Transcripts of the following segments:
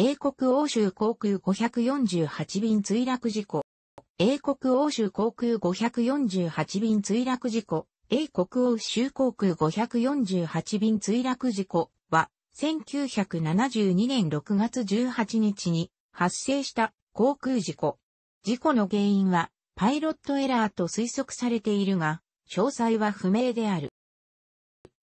英国欧州航空548便墜落事故。英国欧州航空548便墜落事故。英国欧州航空548便墜落事故は、1972年6月18日に発生した航空事故。事故の原因は、パイロットエラーと推測されているが、詳細は不明である。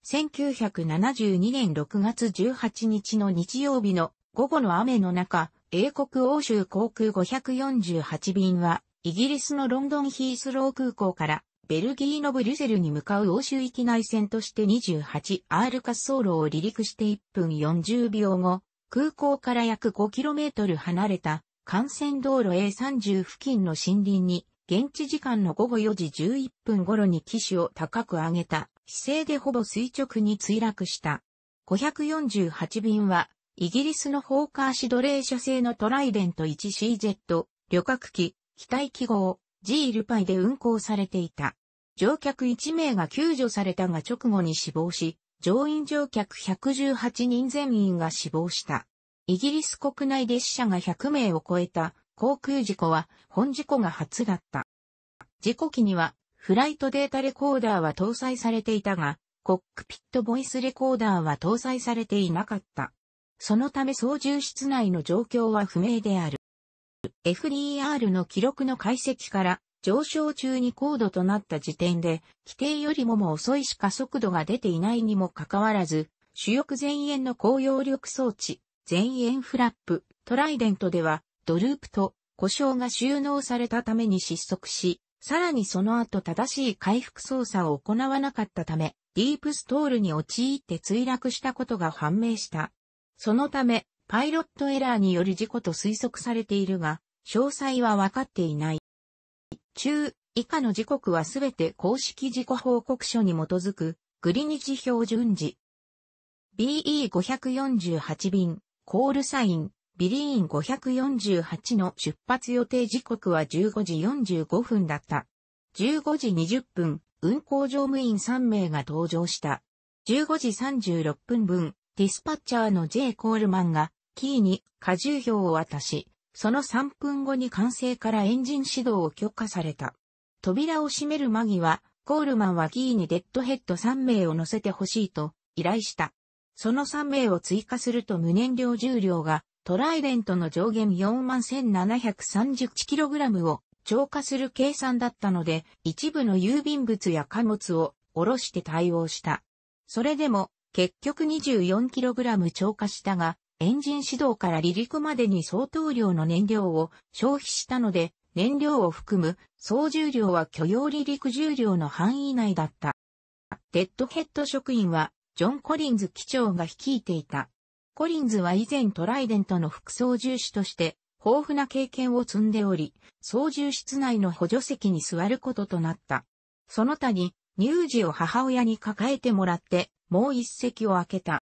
1972年6月18日の日曜日の午後の雨の中、英国欧州航空548便は、イギリスのロンドンヒースロー空港から、ベルギーのブリュセルに向かう欧州域内線として 28R 滑走路を離陸して1分40秒後、空港から約 5km 離れた幹線道路 A30 付近の森林に、現地時間の午後4時11分頃に機種を高く上げた姿勢でほぼ垂直に墜落した。548便はイギリスのフォーカーシドレー社製のトライデント 1CZ 旅客機、機体記号 G ルパイで運行されていた。乗客1名が救助されたが直後に死亡し、乗員乗客118人全員が死亡した。イギリス国内で死者が100名を超えた航空事故は本事故が初だった。事故機にはフライトデータレコーダーは搭載されていたが、コックピットボイスレコーダーは搭載されていなかった。そのため操縦室内の状況は不明である。FDR の記録の解析から上昇中に高度となった時点で、規定よりもも遅いしか速度が出ていないにもかかわらず、主翼前縁の高揚力装置、前縁フラップ、トライデントでは、ドループと故障が収納されたために失速し、さらにその後正しい回復操作を行わなかったため、ディープストールに陥って墜落したことが判明した。そのため、パイロットエラーによる事故と推測されているが、詳細は分かっていない。中、以下の時刻はすべて公式事故報告書に基づく、グリニチ標準時。BE548 便、コールサイン、ビリーン548の出発予定時刻は15時45分だった。15時20分、運行乗務員3名が搭乗した。15時36分分、ディスパッチャーの J. コールマンが、キーに荷重票を渡し、その3分後に完成からエンジン指導を許可された。扉を閉める間際、コールマンはキーにデッドヘッド3名を乗せてほしいと依頼した。その3名を追加すると無燃料重量がトライデントの上限 41,731kg を超過する計算だったので一部の郵便物や貨物を下ろして対応した。それでも結局 24kg 超過したが、エンジン始動から離陸までに相当量の燃料を消費したので、燃料を含む総重量は許容離陸重量の範囲内だった。デッドヘッド職員は、ジョン・コリンズ機長が率いていた。コリンズは以前トライデントの副操縦士として、豊富な経験を積んでおり、操縦室内の補助席に座ることとなった。その他に、乳児を母親に抱えてもらって、もう一席を開けた。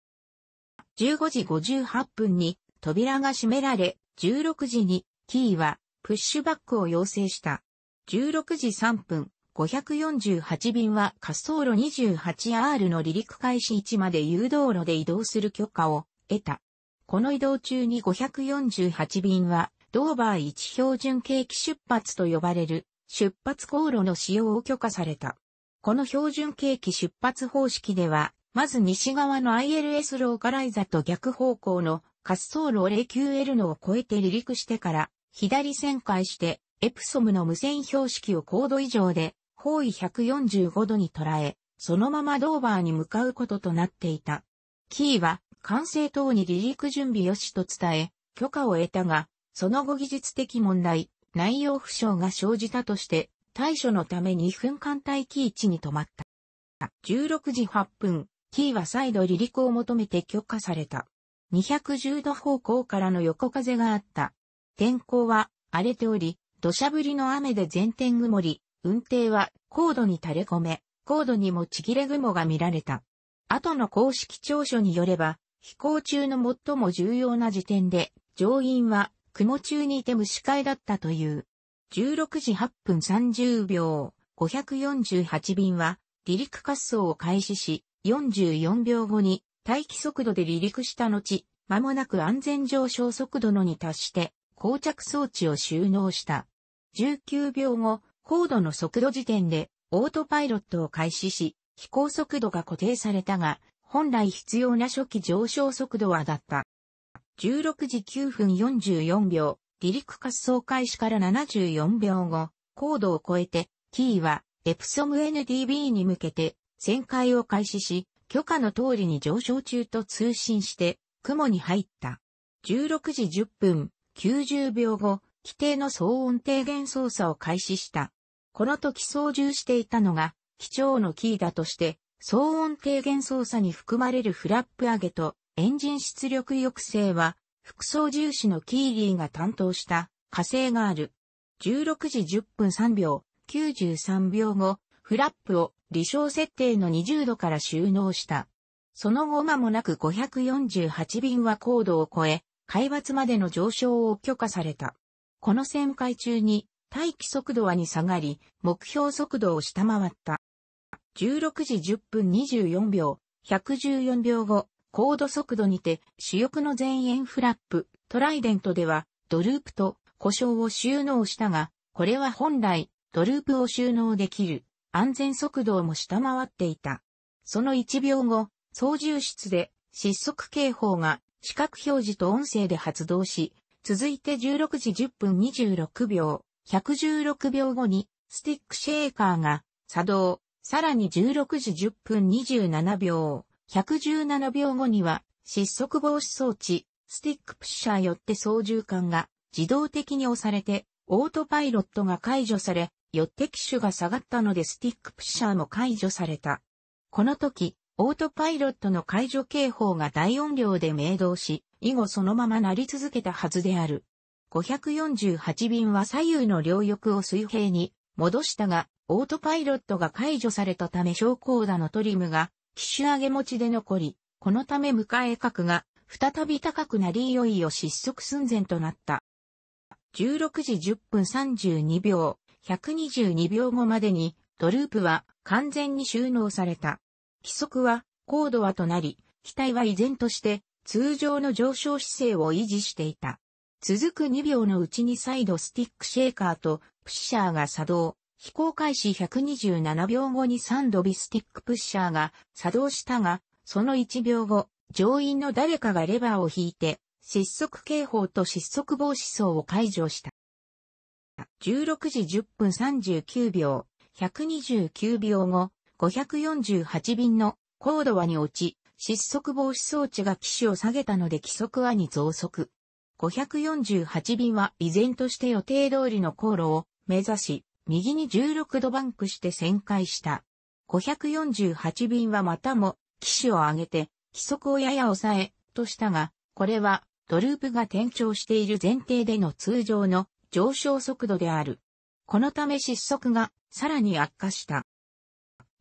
15時58分に扉が閉められ、16時にキーはプッシュバックを要請した。16時3分、548便は滑走路 28R の離陸開始位置まで誘導路で移動する許可を得た。この移動中に548便はドーバー1標準景気出発と呼ばれる出発航路の使用を許可された。この標準景気出発方式ではまず西側の ILS ローカライザと逆方向の滑走路0 q l のを越えて離陸してから、左旋回して、エプソムの無線標識を高度以上で、方位145度に捉え、そのままドーバーに向かうこととなっていた。キーは、管制塔に離陸準備よしと伝え、許可を得たが、その後技術的問題、内容不詳が生じたとして、対処のため2分間待機位置に止まった。16時8分、キーは再度離陸を求めて許可された。210度方向からの横風があった。天候は荒れており、土砂降りの雨で全天曇り、運転は高度に垂れ込め、高度にもちぎれ雲が見られた。後の公式調書によれば、飛行中の最も重要な時点で、乗員は雲中にいて虫会だったという。16時8分30秒、548便は離陸滑走を開始し、44秒後に待機速度で離陸した後、間もなく安全上昇速度のに達して、降着装置を収納した。19秒後、高度の速度時点で、オートパイロットを開始し、飛行速度が固定されたが、本来必要な初期上昇速度はだった。16時9分44秒、離陸滑走開始から74秒後、高度を超えて、キーは、エプソム NDB に向けて、旋回を開始し、許可の通りに上昇中と通信して、雲に入った。16時10分、90秒後、規定の騒音低減操作を開始した。この時操縦していたのが、機長のキーだとして、騒音低減操作に含まれるフラップ上げとエンジン出力抑制は、副操縦士のキーリーが担当した火星がある。16時10分3秒、93秒後、フラップを理想設定の20度から収納した。その後間もなく548便は高度を超え、海抜までの上昇を許可された。この旋回中に、待機速度はに下がり、目標速度を下回った。16時10分24秒、114秒後、高度速度にて、主翼の前円フラップ、トライデントでは、ドループと故障を収納したが、これは本来、ドループを収納できる安全速度をも下回っていた。その1秒後、操縦室で失速警報が視覚表示と音声で発動し、続いて16時10分26秒、116秒後にスティックシェーカーが作動、さらに16時10分27秒、117秒後には失速防止装置、スティックプッシャーよって操縦桿が自動的に押されて、オートパイロットが解除され、よって機種が下がったのでスティックプッシャーも解除された。この時、オートパイロットの解除警報が大音量で鳴動し、以後そのまま鳴り続けたはずである。548便は左右の両翼を水平に戻したが、オートパイロットが解除されたため昇降打のトリムが機種上げ持ちで残り、このため迎え角が再び高くなりいよいよ失速寸前となった。16時10分32秒、122秒後までに、ドループは完全に収納された。規則は、高度はとなり、機体は依然として通常の上昇姿勢を維持していた。続く2秒のうちにサイドスティックシェーカーとプッシャーが作動。飛行開始127秒後にン度ビスティックプッシャーが作動したが、その1秒後、乗員の誰かがレバーを引いて、失速警報と失速防止層を解除した。16時10分39秒、129秒後、548便の高度はに落ち、失速防止装置が機種を下げたので規則はに増速。548便は依然として予定通りの航路を目指し、右に16度バンクして旋回した。548便はまたも、機種を上げて、規則をやや抑え、としたが、これは、ドループが転調している前提での通常の上昇速度である。このため失速がさらに悪化した。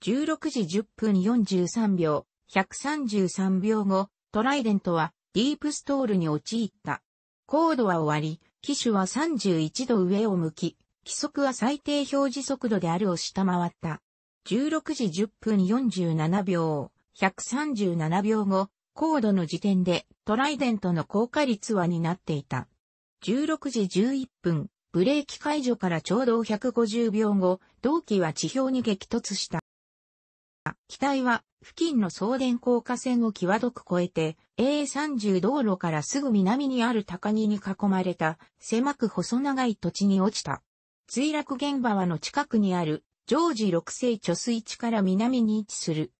16時10分43秒、133秒後、トライデントはディープストールに陥った。高度は終わり、機種は31度上を向き、規則は最低表示速度であるを下回った。16時10分47秒、137秒後、高度の時点でトライデントの降下率はになっていた。16時11分、ブレーキ解除からちょうど150秒後、同機は地表に激突した。機体は付近の送電高架線を際どく越えて A30 道路からすぐ南にある高木に囲まれた狭く細長い土地に落ちた。墜落現場はの近くにある常時6世貯水池から南に位置する。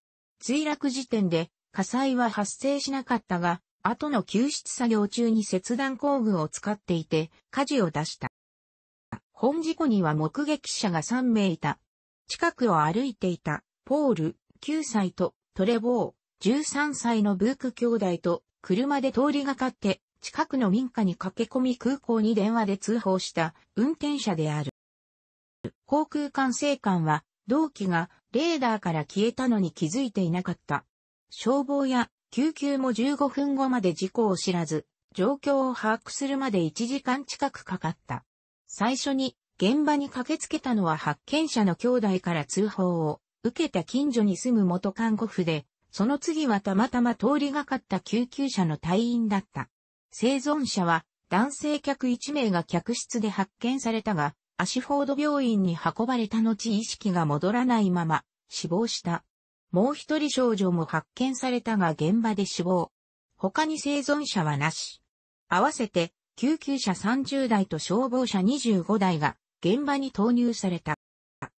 墜落時点で火災は発生しなかったが後の救出作業中に切断工具を使っていて、火事を出した。本事故には目撃者が3名いた。近くを歩いていた、ポール、9歳と、トレボー、13歳のブーク兄弟と、車で通りがかって、近くの民家に駆け込み空港に電話で通報した運転者である。航空管制官は、同期がレーダーから消えたのに気づいていなかった。消防や救急も15分後まで事故を知らず、状況を把握するまで1時間近くかかった。最初に現場に駆けつけたのは発見者の兄弟から通報を受けた近所に住む元看護婦で、その次はたまたま通りがかった救急車の隊員だった。生存者は男性客1名が客室で発見されたが、アシフォード病院に運ばれた後意識が戻らないまま死亡した。もう一人少女も発見されたが現場で死亡。他に生存者はなし。合わせて、救急車30台と消防車25台が現場に投入された。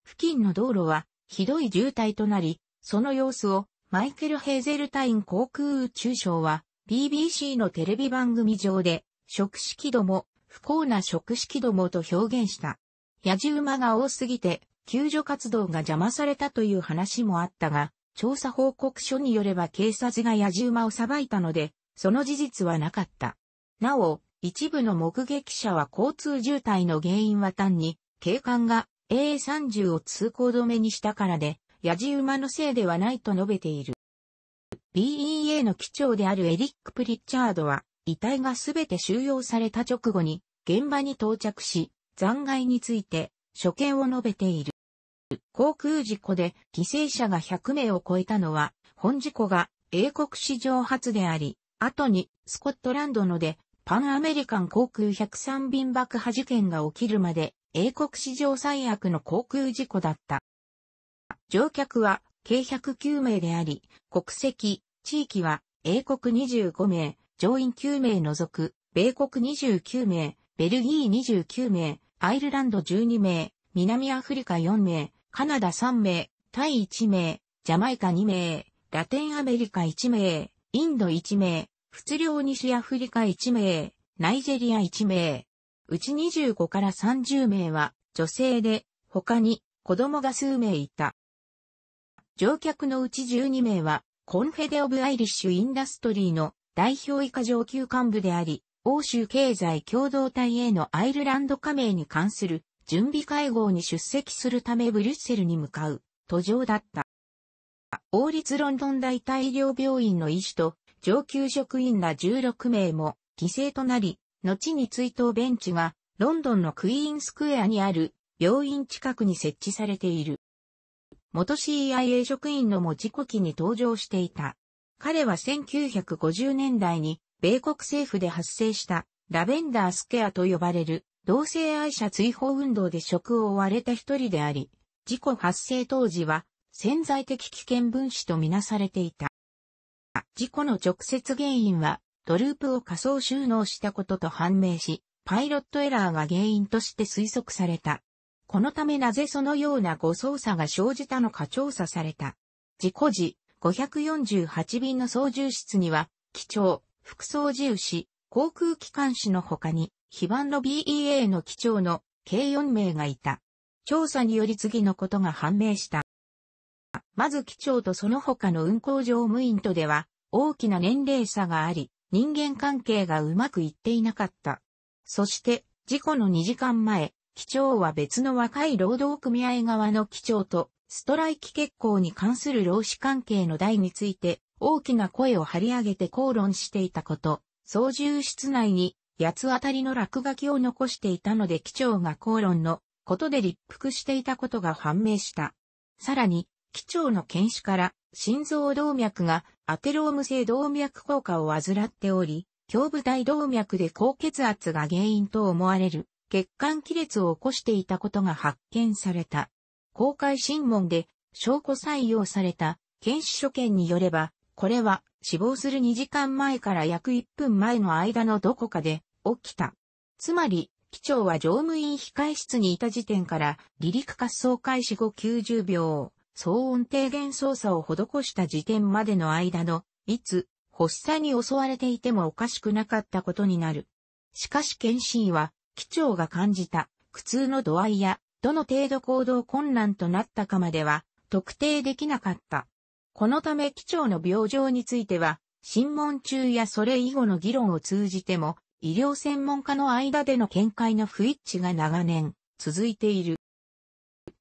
付近の道路はひどい渋滞となり、その様子をマイケル・ヘーゼルタイン航空宇宙省は BBC のテレビ番組上で、食式ども、不幸な食式どもと表現した。野じ馬が多すぎて、救助活動が邪魔されたという話もあったが、調査報告書によれば警察が野じ馬を裁いたので、その事実はなかった。なお、一部の目撃者は交通渋滞の原因は単に、警官が a 3 0を通行止めにしたからで、野じ馬のせいではないと述べている。BEA の機長であるエリック・プリッチャードは、遺体がすべて収容された直後に、現場に到着し、残骸について、所見を述べている。航空事故で犠牲者が100名を超えたのは、本事故が英国史上初であり、後にスコットランドのでパンアメリカン航空103便爆破事件が起きるまで英国史上最悪の航空事故だった。乗客は計109名であり、国籍、地域は英国25名、乗員9名除く、米国29名、ベルギー29名、アイルランド12名、南アフリカ4名、カナダ3名、タイ1名、ジャマイカ2名、ラテンアメリカ1名、インド1名、仏領西アフリカ1名、ナイジェリア1名。うち25から30名は女性で、他に子供が数名いた。乗客のうち12名は、コンフェデ・オブ・アイリッシュ・インダストリーの代表以下上級幹部であり、欧州経済共同体へのアイルランド加盟に関する準備会合に出席するためブリュッセルに向かう途上だった。王立ロンドン大大医療病院の医師と上級職員ら16名も犠牲となり、後に追悼ベンチがロンドンのクイーンスクエアにある病院近くに設置されている。元 CIA 職員のもち子機に登場していた。彼は1950年代に米国政府で発生したラベンダースケアと呼ばれる同性愛者追放運動で職を追われた一人であり、事故発生当時は潜在的危険分子とみなされていた。事故の直接原因は、ドループを仮想収納したことと判明し、パイロットエラーが原因として推測された。このためなぜそのような誤操作が生じたのか調査された。事故時、548便の操縦室には、機長、副操縦士、航空機関士の他に、非番の BEA の機長の計4名がいた。調査により次のことが判明した。まず機長とその他の運行乗務員とでは大きな年齢差があり、人間関係がうまくいっていなかった。そして事故の2時間前、機長は別の若い労働組合側の機長とストライキ結構に関する労使関係の題について大きな声を張り上げて口論していたこと、操縦室内に八つ当たりの落書きを残していたので機長が口論のことで立腹していたことが判明した。さらに、機長の検視から、心臓動脈がアテローム性動脈硬化を患っており、胸部大動脈で高血圧が原因と思われる血管亀裂を起こしていたことが発見された。公開審問で証拠採用された検視所見によれば、これは死亡する2時間前から約1分前の間のどこかで起きた。つまり、機長は乗務員控室にいた時点から離陸滑走開始後90秒、騒音低減操作を施した時点までの間の、いつ、発作に襲われていてもおかしくなかったことになる。しかし検診は、機長が感じた苦痛の度合いや、どの程度行動困難となったかまでは、特定できなかった。このため機長の病状については、審問中やそれ以後の議論を通じても、医療専門家の間での見解の不一致が長年続いている。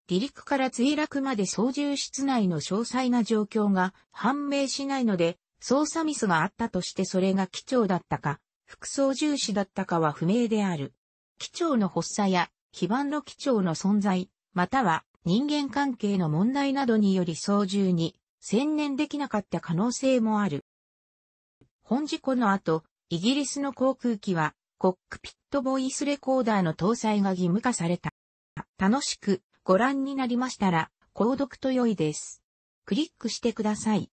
離陸から墜落まで操縦室内の詳細な状況が判明しないので、操作ミスがあったとしてそれが機長だったか、副操縦士だったかは不明である。機長の発作や、基盤の機長の存在、または人間関係の問題などにより操縦に専念できなかった可能性もある。本事故の後、イギリスの航空機は、コックピットボイスレコーダーの搭載が義務化された。楽しくご覧になりましたら、購読と良いです。クリックしてください。